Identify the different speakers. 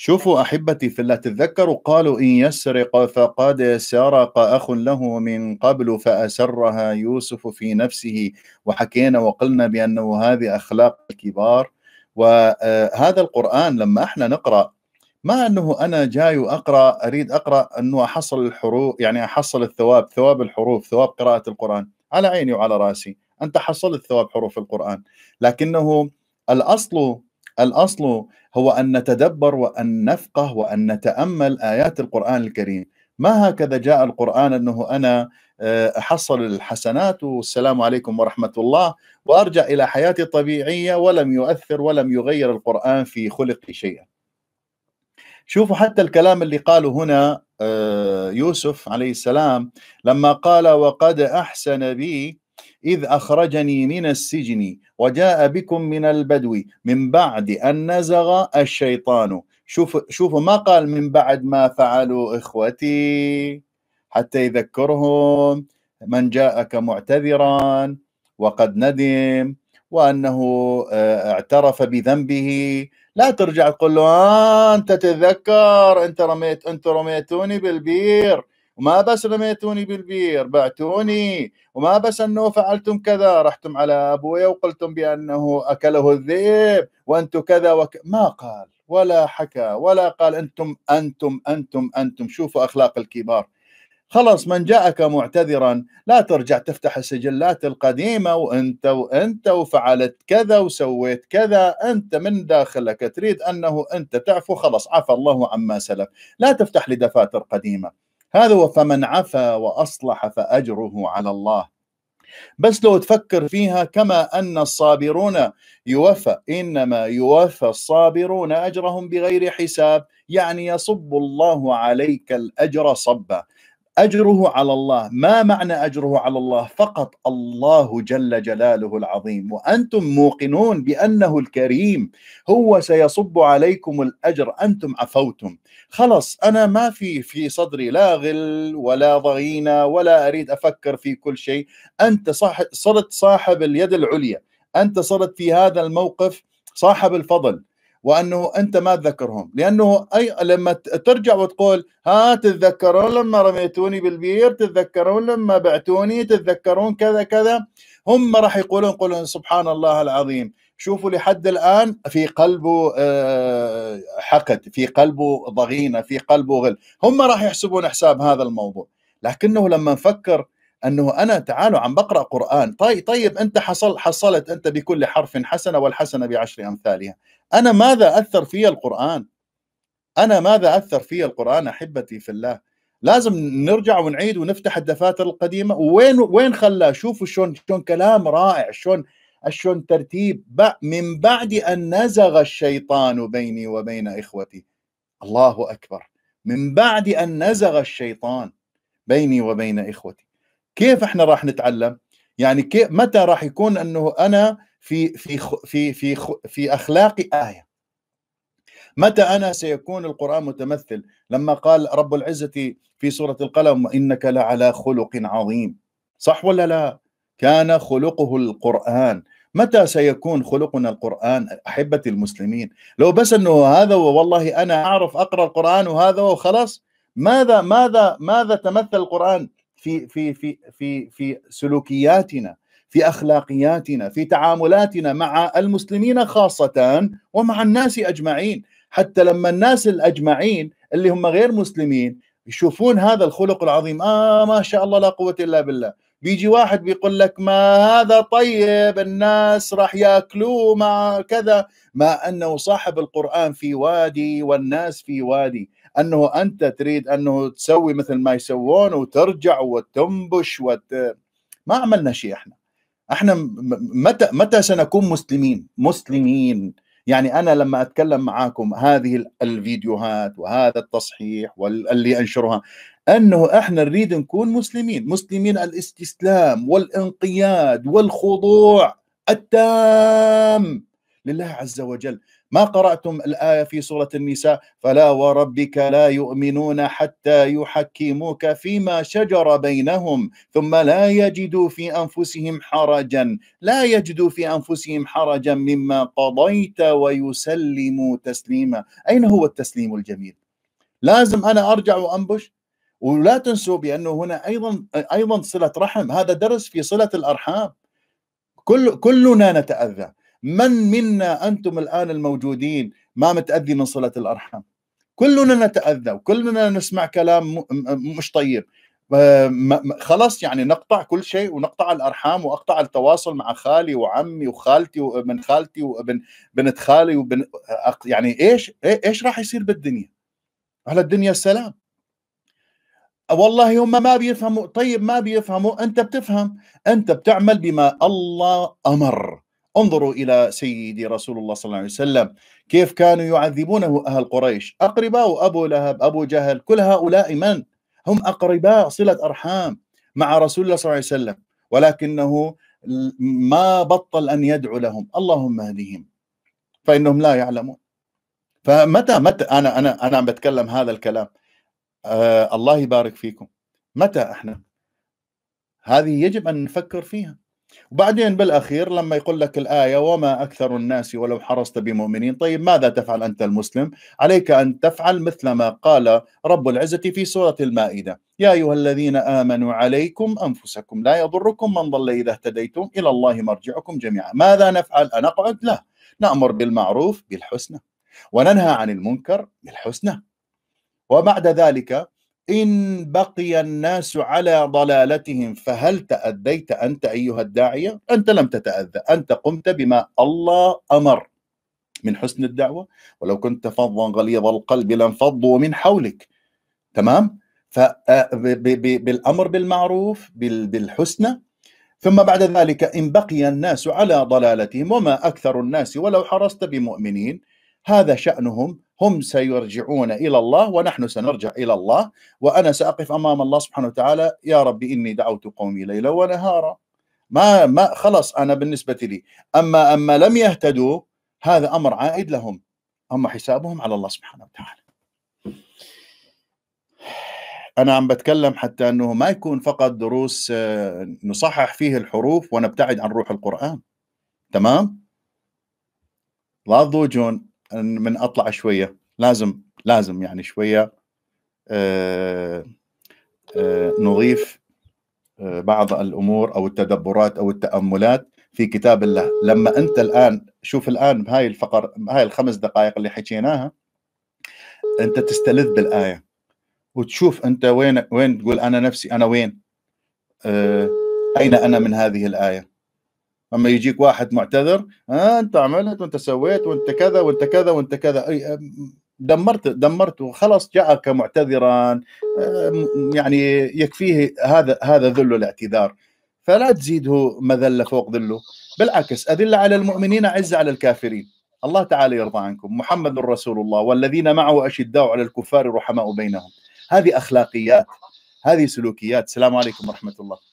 Speaker 1: شوفوا أحبتي في الله تذكروا قالوا إن يسرق فقد سرق أخ له من قبل فأسرها يوسف في نفسه وحكينا وقلنا بأنه هذه أخلاق الكبار وهذا القرآن لما احنا نقرأ ما أنه أنا جاي وأقرأ أريد أقرأ أنه أحصل الحروف يعني أحصل الثواب ثواب الحروف ثواب قراءة القرآن على عيني وعلى راسي أنت حصلت ثواب حروف القرآن لكنه الأصل الاصل هو ان نتدبر وان نفقه وان نتامل ايات القران الكريم ما هكذا جاء القران انه انا آه، احصل الحسنات والسلام عليكم ورحمه الله وارجع الى حياتي الطبيعيه ولم يؤثر ولم يغير القران في خلقي شيئا. شوفوا حتى الكلام اللي قاله هنا آه، يوسف عليه السلام لما قال وقد احسن بي إذ أخرجني من السجن وجاء بكم من البدو من بعد أن نزغ الشيطان شوف شوفوا ما قال من بعد ما فعلوا إخوتي حتى يذكرهم من جاءك معتذرا وقد ندم وأنه آه، اعترف بذنبه لا ترجع تقول له آه أنت تتذكر أنت رميت أنت رميتوني بالبير وما بس رميتوني بالبير بعتوني وما بس أنه فعلتم كذا رحتم على أبوي وقلتم بأنه أكله الذئب وأنتم كذا وك... ما قال ولا حكى ولا قال أنتم أنتم أنتم أنتم شوفوا أخلاق الكبار خلص من جاءك معتذرا لا ترجع تفتح السجلات القديمة وانت وانت وفعلت كذا وسويت كذا انت من داخلك تريد انه انت تعفو خلص عفى الله عما سلف لا تفتح لدفاتر قديمة هذا هو فمن عفا واصلح فاجره على الله بس لو تفكر فيها كما ان الصابرون يوفى انما يوفى الصابرون اجرهم بغير حساب يعني يصب الله عليك الاجر صبا اجره على الله، ما معنى اجره على الله؟ فقط الله جل جلاله العظيم، وانتم موقنون بانه الكريم هو سيصب عليكم الاجر، انتم عفوتم، خلص انا ما في في صدري لا غل ولا ضغينه ولا اريد افكر في كل شيء، انت صرت صاحب اليد العليا، انت صرت في هذا الموقف صاحب الفضل، وانه انت ما تذكرهم لانه اي لما ترجع وتقول ها تتذكرون لما رميتوني بالبير تتذكرون لما بعتوني تتذكرون كذا كذا هم راح يقولون قولون سبحان الله العظيم شوفوا لحد الان في قلبه آه، حقد في قلبه ضغينه في قلبه غل هم راح يحسبون حساب هذا الموضوع لكنه لما نفكر انه انا تعالوا عم بقرا قران طيب طيب انت حصل حصلت انت بكل حرف حسنه والحسنه بعشر امثالها انا ماذا اثر في القران انا ماذا اثر في القران احبتي في الله لازم نرجع ونعيد ونفتح الدفاتر القديمه وين وين خلاه شوفوا شلون شلون كلام رائع شلون شلون ترتيب من بعد ان نزغ الشيطان بيني وبين اخوتي الله اكبر من بعد ان نزغ الشيطان بيني وبين اخوتي كيف احنا راح نتعلم يعني كيف متى راح يكون انه انا في في في في في اخلاقي ايه متى انا سيكون القران متمثل لما قال رب العزه في سوره القلم انك لعلى خلق عظيم صح ولا لا كان خلقه القران متى سيكون خلقنا القرآن أحبتي المسلمين لو بس أنه هذا والله أنا أعرف أقرأ القرآن وهذا وخلاص ماذا ماذا ماذا تمثل القرآن في في في في في سلوكياتنا في اخلاقياتنا في تعاملاتنا مع المسلمين خاصه ومع الناس اجمعين حتى لما الناس الاجمعين اللي هم غير مسلمين يشوفون هذا الخلق العظيم اه ما شاء الله لا قوه الا بالله بيجي واحد بيقول لك ما هذا طيب الناس راح ياكلوه مع كذا ما انه صاحب القران في وادي والناس في وادي انه انت تريد انه تسوي مثل ما يسوون وترجع وتنبش وت... ما عملنا شيء احنا احنا متى متى سنكون مسلمين مسلمين يعني انا لما اتكلم معاكم هذه الفيديوهات وهذا التصحيح واللي انشرها انه احنا نريد نكون مسلمين مسلمين الاستسلام والانقياد والخضوع التام لله عز وجل ما قرأتم الآية في سورة النساء فلا وربك لا يؤمنون حتى يحكموك فيما شجر بينهم ثم لا يجدوا في أنفسهم حرجا لا يجدوا في أنفسهم حرجا مما قضيت ويسلموا تسليما أين هو التسليم الجميل لازم أنا أرجع وأنبش ولا تنسوا بأنه هنا أيضا أيضا صلة رحم هذا درس في صلة الأرحام كل كلنا نتأذى من منا انتم الان الموجودين ما متاذي من صله الارحام كلنا نتاذى وكلنا نسمع كلام مش طيب آه، خلاص يعني نقطع كل شيء ونقطع الارحام واقطع التواصل مع خالي وعمي وخالتي وابن خالتي وابن بنت خالي وبن يعني ايش إيه-, ايش راح يصير بالدنيا؟ على الدنيا السلام والله هم ما بيفهموا طيب ما بيفهموا انت بتفهم انت بتعمل بما الله امر انظروا الى سيدي رسول الله صلى الله عليه وسلم كيف كانوا يعذبونه اهل قريش اقرباء ابو لهب ابو جهل كل هؤلاء من هم اقرباء صله ارحام مع رسول الله صلى الله عليه وسلم ولكنه ما بطل ان يدعو لهم اللهم اهدهم فانهم لا يعلمون فمتى متى انا انا انا عم بتكلم هذا الكلام آه الله يبارك فيكم متى احنا هذه يجب ان نفكر فيها وبعدين بالاخير لما يقول لك الايه وما اكثر الناس ولو حرصت بمؤمنين طيب ماذا تفعل انت المسلم عليك ان تفعل مثل ما قال رب العزه في سوره المائده يا ايها الذين امنوا عليكم انفسكم لا يضركم من ضل اذا اهتديتم الى الله مرجعكم جميعا ماذا نفعل انقعد لا نامر بالمعروف بالحسنى وننهى عن المنكر بالحسنى وبعد ذلك إن بقي الناس على ضلالتهم فهل تأديت أنت أيها الداعية؟ أنت لم تتأذى، أنت قمت بما الله أمر من حسن الدعوة ولو كنت فظا غليظ القلب لانفضوا من حولك تمام؟ آه، بالأمر بالمعروف بالحسنى ثم بعد ذلك إن بقي الناس على ضلالتهم وما أكثر الناس ولو حرصت بمؤمنين هذا شأنهم هم سيرجعون إلى الله ونحن سنرجع إلى الله وأنا سأقف أمام الله سبحانه وتعالى يا رب إني دعوت قومي ليلا ونهارا ما ما خلص أنا بالنسبة لي أما أما لم يهتدوا هذا أمر عائد لهم أما حسابهم على الله سبحانه وتعالى أنا عم بتكلم حتى أنه ما يكون فقط دروس آه، نصحح فيه الحروف ونبتعد عن روح القرآن تمام؟ لا تضوجون من اطلع شويه لازم لازم يعني شويه آه، آه، نضيف آه، بعض الامور او التدبرات او التاملات في كتاب الله لما انت الان شوف الان بهاي الفقر هاي الخمس دقائق اللي حكيناها انت تستلذ بالايه وتشوف انت وين وين تقول انا نفسي انا وين أين أنا من هذه الآية اما يجيك واحد معتذر آه انت عملت وانت سويت وانت كذا وانت كذا وانت كذا أي دمرت دمرت وخلاص جاءك معتذرا آه، يعني يكفيه هذا هذا ذل الاعتذار فلا تزيده مذله فوق ذله بالعكس اذله على المؤمنين اعز على الكافرين الله تعالى يرضى عنكم محمد رسول الله والذين معه اشداء على الكفار رحماء بينهم هذه اخلاقيات هذه سلوكيات السلام عليكم ورحمه الله